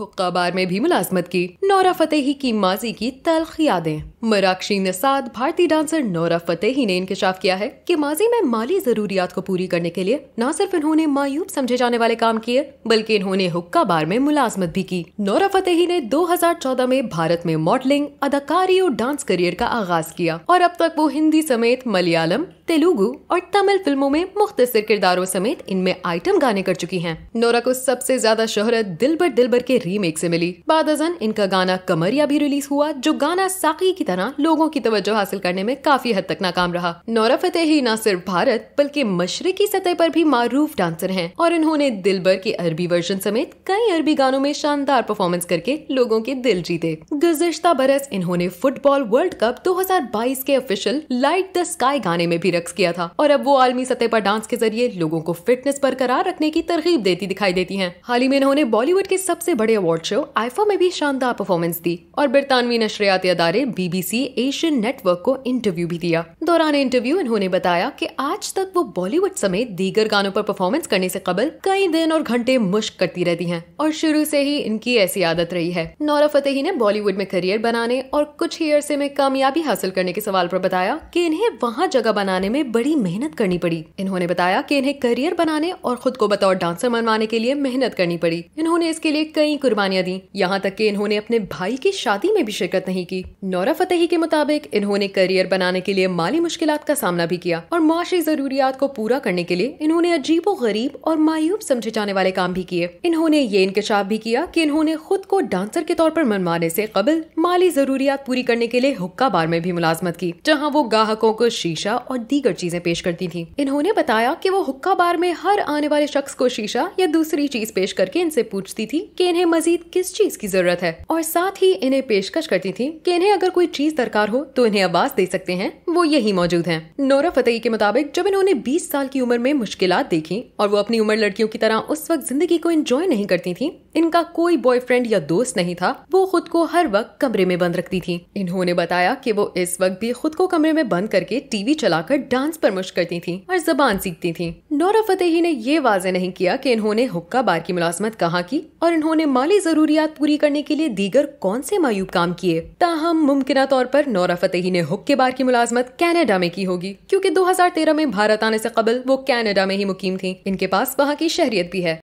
हुक्का बार में भी मुलाजमत की नौरा फतेही की माजी की तलख यादें मराक्षी निसाद भारतीय डांसर नौरा फतेही ने इंकशाफ किया है कि माजी में माली जरूरियात को पूरी करने के लिए न सिर्फ इन्होंने मायूब समझे जाने वाले काम किए बल्कि इन्होंने हुक्का बार में मुलाजमत भी की नौरा फतेही ने 2014 में भारत में मॉडलिंग अदाकारी और डांस करियर का आगाज किया और अब तक वो हिंदी समेत मलयालम तेलुगु और तमिल फिल्मों में मुख्तर किरदारों समेत इनमें आइटम गाने कर चुकी हैं। नोरा को सबसे ज्यादा शोहरत दिलबर दिलबर के रीमेक से मिली बाद अजन इनका गाना कमरिया भी रिलीज हुआ जो गाना साकी की तरह लोगों की तवज्जो हासिल करने में काफी हद तक नाकाम रहा नौरा फतेही न सिर्फ भारत बल्कि मशरकी सतह पर भी मारूफ डांसर हैं और इन्होंने दिल भर के अरबी वर्जन समेत कई अरबी गानों में शानदार परफॉर्मेंस करके लोगों के दिल जीते गुजश्ता बरस इन्होंने फुटबॉल वर्ल्ड कप 2022 के ऑफिशियल लाइट द स्काई गाने में भी रक्स किया था और अब वो आलमी सतह पर डांस के जरिए लोगों को फिटनेस बरकरार रखने की तरकीब देती दिखाई देती है हाल ही में इन्होंने बॉलीवुड के सबसे बड़े अवार्ड शो आईफा में भी शानदार परफॉर्मेंस दी और बरतानवी नशरियाती अदारे बीबीसी एशियन नेटवर्क को इंटरव्यू भी दिया दौरान इंटरव्यू इन्होंने बताया कि आज तक वो बॉलीवुड समेत दीगर गानों पर परफॉर्मेंस करने से कबल कई दिन और घंटे मुश्क करती रहती हैं और शुरू से ही इनकी ऐसी आदत रही है नौरा फतेही ने बॉलीवुड में करियर बनाने और कुछ ही अरसे में कामयाबी हासिल करने के सवाल पर बताया कि इन्हें वहाँ जगह बनाने में बड़ी मेहनत करनी पड़ी इन्होंने बताया कि इन्हें करियर बनाने और खुद को बतौर डांसर मनवाने के लिए मेहनत करनी पड़ी इन्होंने इसके लिए कई कुर्बानियां दी यहाँ तक कि इन्होंने अपने भाई की शादी में भी शिरकत नहीं की नौरा फतेही के मुताबिक इन्होंने करियर बनाने के लिए माली मुश्किल का सामना भी किया और मुआशी जरूरियात को पूरा करने के लिए इन्होंने अजीबो गरीब और मायूब समझे जाने वाले काम भी किए इन्होंने ये इंकशाफ भी किया कि इन्होंने खुद को डांसर के तौर पर मनवाने ऐसी कबल माली जरूरियात पूरी करने के लिए हुक्का बार में भी मुलाजमत की जहाँ वो ग्राहकों को शीशा और दीगर चीजें पेश करती थी इन्होंने बताया की वो हुक्का बार में हर आने वाले शख्स को शीशा या दूसरी चीज पेश करके इनसे पूछती थी की इन्हें मजीद किस चीज की जरूरत है और साथ ही इन्हें पेशकश करती थी कि इन्हें अगर कोई चीज दरकार हो तो इन्हें आवाज दे सकते हैं वो यही मौजूद हैं नोरा फतेही के मुताबिक जब इन्होंने 20 साल की उम्र में मुश्किल देखी और वो अपनी उम्र लड़कियों की तरह उस वक्त जिंदगी को एंजॉय नहीं करती थी इनका कोई बॉयफ्रेंड या दोस्त नहीं था वो खुद को हर वक्त कमरे में बंद रखती थी इन्होंने बताया की वो इस वक्त भी खुद को कमरे में बंद करके टीवी चलाकर डांस पर मुश्क करती थी और जबान सीखती थी नौरा फतेही ने ये वाजे नहीं किया कि इन्होंने हुक्का बार की मुलाजमत कहाँ की और इन्होंने माली जरूरियात पूरी करने के लिए दीगर कौन से मायूब काम किए ताहम मुमकिन तौर पर नौरा फतेही ने हुक्के बार की मुलाजमत किस्मत कनाडा में की होगी क्योंकि 2013 में भारत आने से कबल वो कनाडा में ही मुकीम थी इनके पास वहाँ की शहरियत भी है